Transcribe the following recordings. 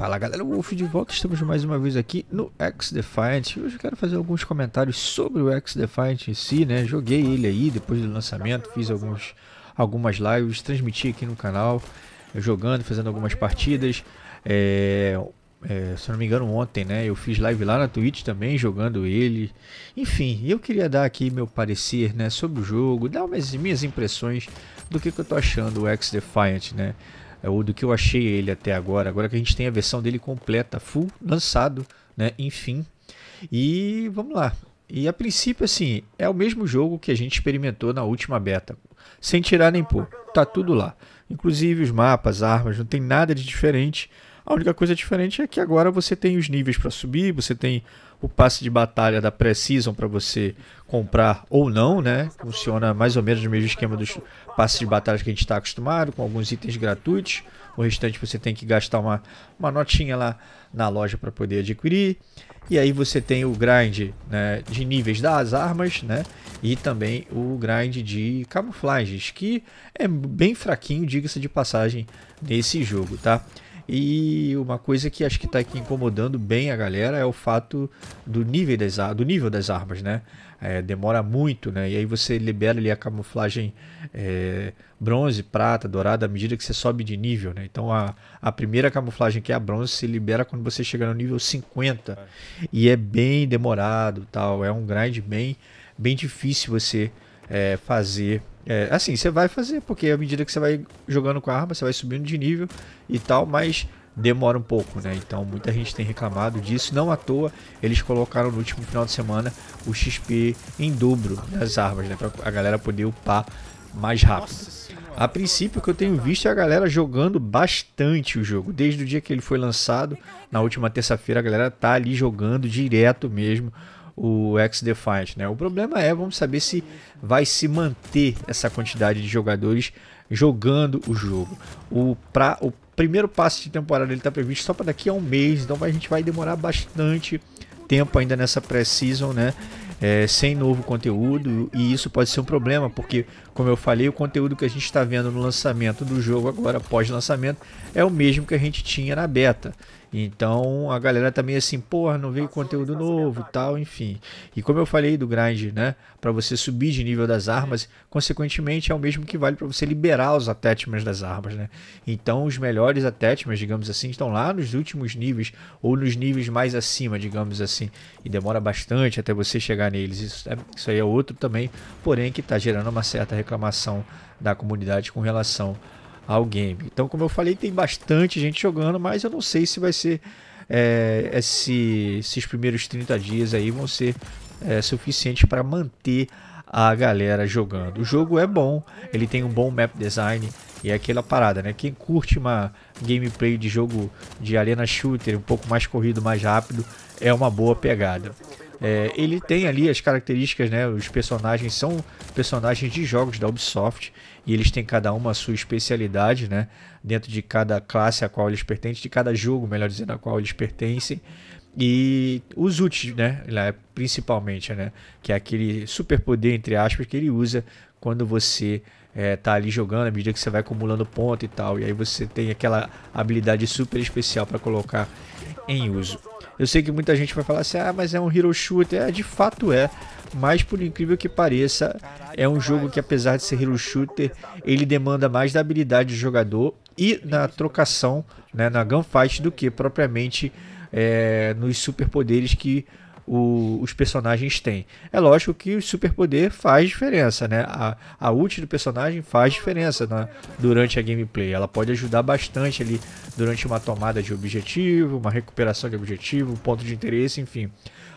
Fala galera, Wolf de volta, estamos mais uma vez aqui no X-Defiant. Hoje quero fazer alguns comentários sobre o X-Defiant em si, né? Joguei ele aí depois do lançamento, fiz alguns, algumas lives, transmiti aqui no canal, jogando, fazendo algumas partidas. É, é, se não me engano ontem, né? Eu fiz live lá na Twitch também, jogando ele. Enfim, eu queria dar aqui meu parecer, né? Sobre o jogo, dar umas minhas impressões do que, que eu tô achando o X-Defiant, né? É ou do que eu achei ele até agora. Agora que a gente tem a versão dele completa, full, lançado, né? Enfim. E vamos lá. E a princípio, assim, é o mesmo jogo que a gente experimentou na última beta. Sem tirar nem pôr. Tá tudo lá. Inclusive os mapas, armas, não tem nada de diferente a única coisa diferente é que agora você tem os níveis para subir, você tem o passe de batalha da Precision para você comprar ou não, né? Funciona mais ou menos no mesmo esquema dos passes de batalha que a gente está acostumado, com alguns itens gratuitos. O restante você tem que gastar uma, uma notinha lá na loja para poder adquirir. E aí você tem o grind né, de níveis das armas, né? E também o grind de camuflagens, que é bem fraquinho, diga-se de passagem, nesse jogo, tá? E uma coisa que acho que está aqui incomodando bem a galera é o fato do nível das, do nível das armas, né? É, demora muito, né? E aí você libera ali a camuflagem é, bronze, prata, dourada à medida que você sobe de nível, né? Então a, a primeira camuflagem que é a bronze se libera quando você chega no nível 50 e é bem demorado, tal. É um grind bem bem difícil você é, fazer é, assim, você vai fazer, porque à medida que você vai jogando com a arma, você vai subindo de nível e tal, mas demora um pouco, né? Então muita gente tem reclamado disso, não à toa eles colocaram no último final de semana o XP em dobro das armas, né? Pra a galera poder upar mais rápido. A princípio, o que eu tenho visto é a galera jogando bastante o jogo. Desde o dia que ele foi lançado, na última terça-feira, a galera tá ali jogando direto mesmo o ex-Defiant, né? O problema é, vamos saber se vai se manter essa quantidade de jogadores jogando o jogo. O, pra, o primeiro passe de temporada ele está previsto só para daqui a um mês, então a gente vai demorar bastante tempo ainda nessa pré-season, né? É, sem novo conteúdo e isso pode ser um problema porque, como eu falei, o conteúdo que a gente está vendo no lançamento do jogo agora pós lançamento é o mesmo que a gente tinha na beta. Então a galera também tá assim, porra, não veio tá conteúdo tá novo tá tal, enfim. E como eu falei do grind, né? Para você subir de nível das é. armas, consequentemente é o mesmo que vale para você liberar os attachments das armas, né? Então os melhores attachments, digamos assim, estão lá nos últimos níveis ou nos níveis mais acima, digamos assim. E demora bastante até você chegar neles. Isso, é, isso aí é outro também, porém que está gerando uma certa reclamação da comunidade com relação ao game. Então, como eu falei, tem bastante gente jogando, mas eu não sei se vai ser é, esse, esses primeiros 30 dias aí vão ser é, suficientes para manter a galera jogando. O jogo é bom, ele tem um bom map design e é aquela parada, né? Quem curte uma gameplay de jogo de arena shooter um pouco mais corrido, mais rápido, é uma boa pegada. É, ele tem ali as características, né? Os personagens são personagens de jogos da Ubisoft e eles têm cada uma a sua especialidade, né? Dentro de cada classe a qual eles pertencem, de cada jogo, melhor dizendo, a qual eles pertencem e os úteis, né? Principalmente, né? Que é aquele superpoder, entre aspas, que ele usa quando você é, tá ali jogando, à medida que você vai acumulando ponto e tal. E aí você tem aquela habilidade super especial para colocar em uso. Eu sei que muita gente vai falar assim, ah, mas é um hero shooter. É, de fato é. Mas por incrível que pareça, é um jogo que apesar de ser hero shooter, ele demanda mais da habilidade do jogador e na trocação, né, na gunfight, do que propriamente é, nos superpoderes que o, os personagens têm. É lógico que o superpoder faz diferença, né? A, a ult do personagem faz diferença na, durante a gameplay. Ela pode ajudar bastante ali durante uma tomada de objetivo, uma recuperação de objetivo, ponto de interesse, enfim.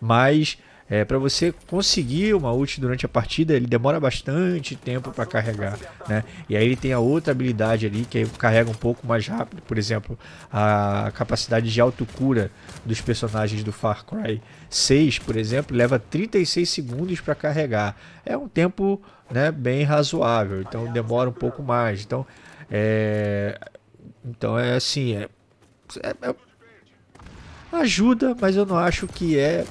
Mas é, para você conseguir uma ult durante a partida, ele demora bastante tempo para carregar, né? E aí ele tem a outra habilidade ali que carrega um pouco mais rápido, por exemplo, a capacidade de autocura dos personagens do Far Cry 6, por exemplo, leva 36 segundos para carregar. É um tempo, né, bem razoável, então demora um pouco mais. Então, é então é assim, é, é, é ajuda, mas eu não acho que é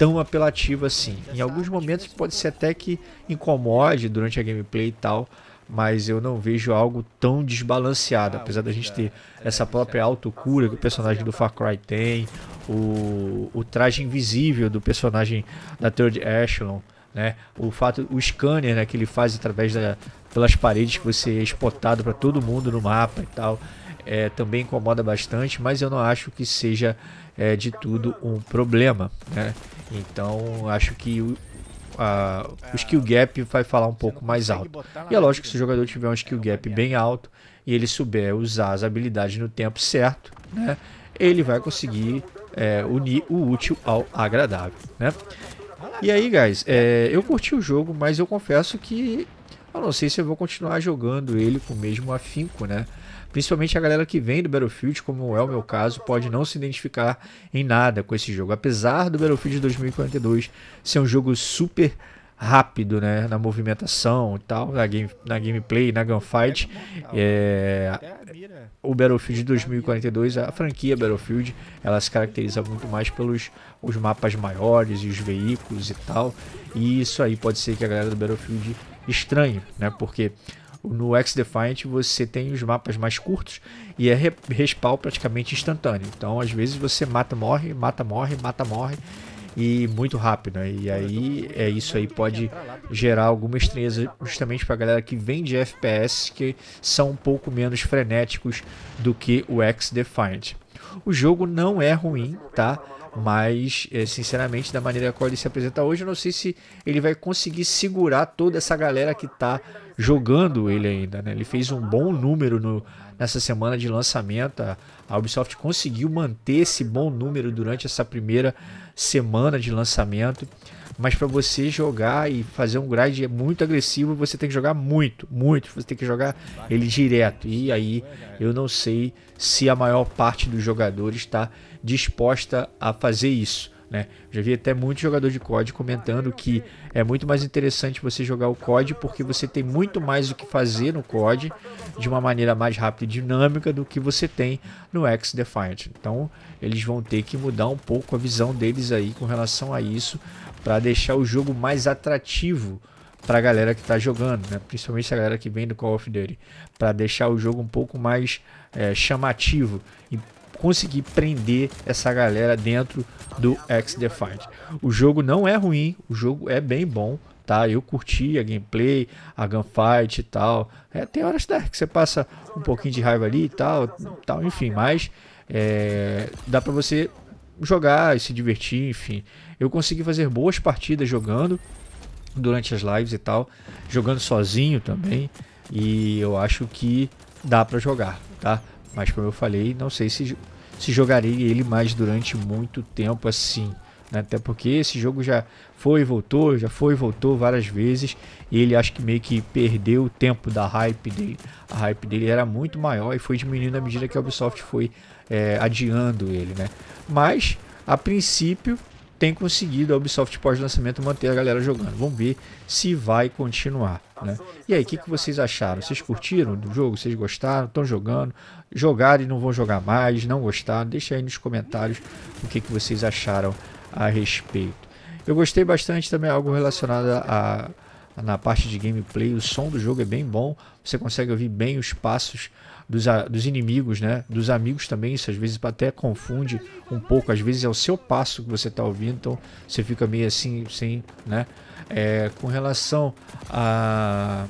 tão apelativa assim. Em alguns momentos pode ser até que incomode durante a gameplay e tal, mas eu não vejo algo tão desbalanceado, ah, apesar da gente ter é essa própria autocura que o personagem do Far Cry tem, o, o traje invisível do personagem da Third Echelon, né? O fato, o scanner né, que ele faz através da, pelas paredes que você é exportado para todo mundo no mapa e tal é, também incomoda bastante, mas eu não acho que seja é, de tudo um problema. Né? Então acho que o, a, o skill gap vai falar um pouco mais alto. E é lógico que se o jogador tiver um é skill gap bem alto e ele souber usar as habilidades no tempo certo, né? ele vai conseguir é, unir o útil ao agradável. Né? E aí, guys, é, eu curti o jogo, mas eu confesso que eu não sei se eu vou continuar jogando ele com o mesmo afinco, né? Principalmente a galera que vem do Battlefield, como é o meu caso, pode não se identificar em nada com esse jogo. Apesar do Battlefield 2042 ser um jogo super rápido, né? Na movimentação e tal, na, game, na gameplay, na gunfight. É, o Battlefield 2042, a franquia Battlefield, ela se caracteriza muito mais pelos os mapas maiores e os veículos e tal. E isso aí pode ser que a galera do Battlefield estranho, né? Porque no X-Defiant você tem os mapas mais curtos e é respawn praticamente instantâneo. Então, às vezes você mata, morre, mata, morre, mata, morre e muito rápido. Né? E aí é isso aí pode gerar alguma estranheza justamente para galera que vem de FPS que são um pouco menos frenéticos do que o X Defiant. O jogo não é ruim, tá? Mas, é, sinceramente, da maneira como ele se apresenta hoje, eu não sei se ele vai conseguir segurar toda essa galera que tá jogando ele ainda, né? Ele fez um bom número no, nessa semana de lançamento. A, a Ubisoft conseguiu manter esse bom número durante essa primeira semana de lançamento, mas para você jogar e fazer um grind muito agressivo, você tem que jogar muito, muito, você tem que jogar ele direto. E aí eu não sei se a maior parte dos jogadores está disposta a fazer isso. Né? Já vi até muito jogador de COD comentando que é muito mais interessante você jogar o COD porque você tem muito mais o que fazer no COD de uma maneira mais rápida e dinâmica do que você tem no X Defiant. Então eles vão ter que mudar um pouco a visão deles aí com relação a isso para deixar o jogo mais atrativo para a galera que está jogando, né? principalmente a galera que vem do Call of Duty, para deixar o jogo um pouco mais é, chamativo e conseguir prender essa galera dentro do X-Defined. O jogo não é ruim, o jogo é bem bom, tá? Eu curti a gameplay, a gunfight e tal. É, tem horas né, que você passa um pouquinho de raiva ali e tal, tal enfim, mas é, dá para você jogar e se divertir, enfim. Eu consegui fazer boas partidas jogando durante as lives e tal, jogando sozinho também, e eu acho que dá para jogar, tá? Mas como eu falei, não sei se, se jogarei ele mais durante muito tempo assim. Né? Até porque esse jogo já foi e voltou, já foi e voltou várias vezes. E ele acho que meio que perdeu o tempo da hype dele. A hype dele era muito maior e foi diminuindo à medida que a Ubisoft foi é, adiando ele. Né? Mas, a princípio, tem conseguido a Ubisoft pós-lançamento manter a galera jogando. Vamos ver se vai continuar. Né? E aí, o que, que vocês acharam? Vocês curtiram do jogo? Vocês gostaram? Estão jogando? Jogaram e não vão jogar mais? Não gostaram? Deixa aí nos comentários o que, que vocês acharam a respeito. Eu gostei bastante também algo relacionado a, a na parte de gameplay. O som do jogo é bem bom. Você consegue ouvir bem os passos dos, dos inimigos, né? Dos amigos também, isso às vezes até confunde um pouco. Às vezes é o seu passo que você está ouvindo, então você fica meio assim, sem, né? É, com relação a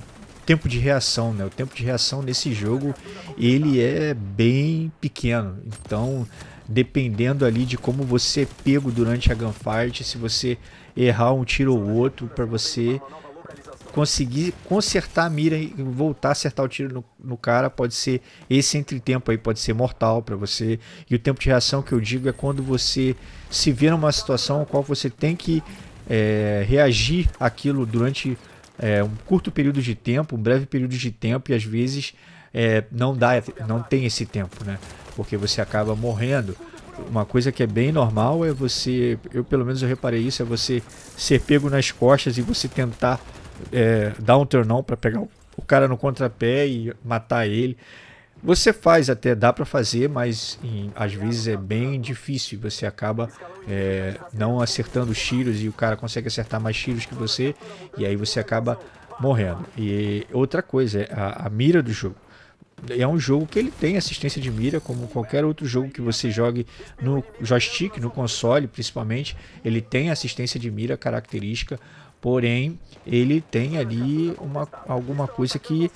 tempo de reação, né? O tempo de reação nesse jogo ele é bem pequeno, então dependendo ali de como você é pego durante a gunfight, se você errar um tiro ou outro para você conseguir consertar a mira e voltar a acertar o tiro no, no cara, pode ser esse entretempo aí, pode ser mortal para você. E o tempo de reação que eu digo é quando você se vê numa situação em qual você tem que é, reagir aquilo durante é, um curto período de tempo, um breve período de tempo, e às vezes é, não dá, não tem esse tempo, né? Porque você acaba morrendo uma coisa que é bem normal é você, eu pelo menos eu reparei isso, é você ser pego nas costas e você tentar é, dar um turnão para pegar o cara no contrapé e matar ele. Você faz até, dá para fazer, mas em, às vezes é bem difícil. Você acaba é, não acertando os tiros e o cara consegue acertar mais tiros que você e aí você acaba morrendo. E outra coisa, é, a, a mira do jogo é um jogo que ele tem assistência de mira, como qualquer outro jogo que você jogue no joystick, no console principalmente, ele tem assistência de mira característica, porém ele tem ali uma, alguma coisa que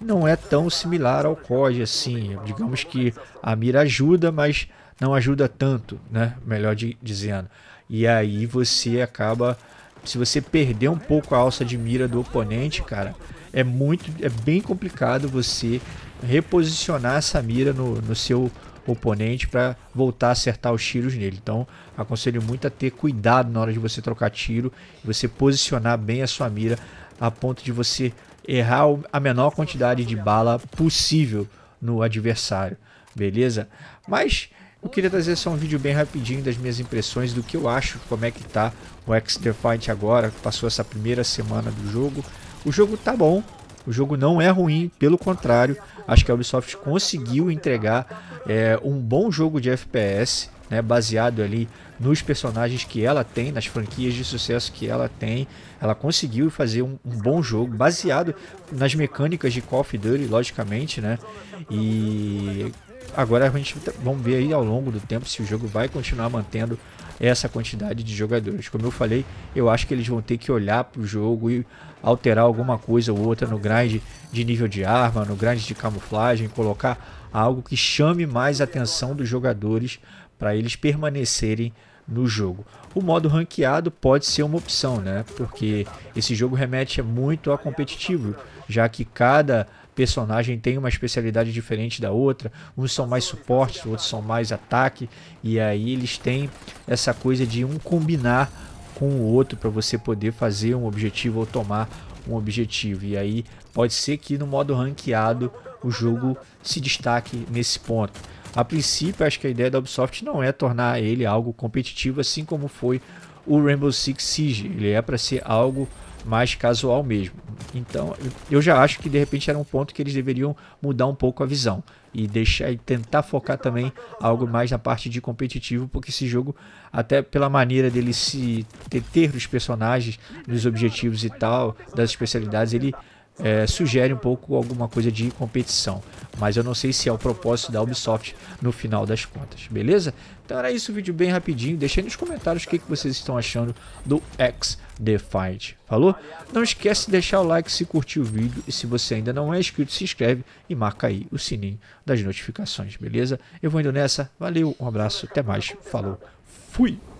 não é tão similar ao COD, assim, digamos que a mira ajuda, mas não ajuda tanto, né? Melhor de, dizendo. E aí você acaba, se você perder um pouco a alça de mira do oponente, cara, é muito, é bem complicado você reposicionar essa mira no, no seu oponente para voltar a acertar os tiros nele. Então, aconselho muito a ter cuidado na hora de você trocar tiro, você posicionar bem a sua mira a ponto de você errar a menor quantidade de bala possível no adversário, beleza? Mas eu queria trazer só um vídeo bem rapidinho das minhas impressões do que eu acho, como é que tá o X Fight agora, passou essa primeira semana do jogo. O jogo tá bom, o jogo não é ruim, pelo contrário, acho que a Ubisoft conseguiu entregar é, um bom jogo de FPS né, baseado ali nos personagens que ela tem, nas franquias de sucesso que ela tem. Ela conseguiu fazer um, um bom jogo, baseado nas mecânicas de Call of Duty, logicamente, né? E agora a gente tá, vamos ver aí ao longo do tempo se o jogo vai continuar mantendo essa quantidade de jogadores. Como eu falei, eu acho que eles vão ter que olhar para o jogo e alterar alguma coisa ou outra no grind de nível de arma, no grind de camuflagem, colocar algo que chame mais a atenção dos jogadores para eles permanecerem no jogo. O modo ranqueado pode ser uma opção, né? Porque esse jogo remete muito a competitivo, já que cada personagem tem uma especialidade diferente da outra, uns são mais suporte, outros são mais ataque, e aí eles têm essa coisa de um combinar com o outro para você poder fazer um objetivo ou tomar um objetivo. E aí pode ser que no modo ranqueado o jogo se destaque nesse ponto. A princípio, acho que a ideia da Ubisoft não é tornar ele algo competitivo, assim como foi o Rainbow Six Siege. Ele é para ser algo mais casual mesmo. Então, eu já acho que de repente era um ponto que eles deveriam mudar um pouco a visão e deixar e tentar focar também algo mais na parte de competitivo, porque esse jogo, até pela maneira dele se ter, os personagens, nos objetivos e tal, das especialidades, ele é, sugere um pouco alguma coisa de competição. Mas eu não sei se é o propósito da Ubisoft no final das contas, beleza? Então era isso, o vídeo bem rapidinho. Deixei nos comentários o que, que vocês estão achando do X Defiant. Falou? Não esquece de deixar o like se curtiu o vídeo e se você ainda não é inscrito, se inscreve e marca aí o sininho das notificações, beleza? Eu vou indo nessa. Valeu, um abraço, até mais. Falou, fui!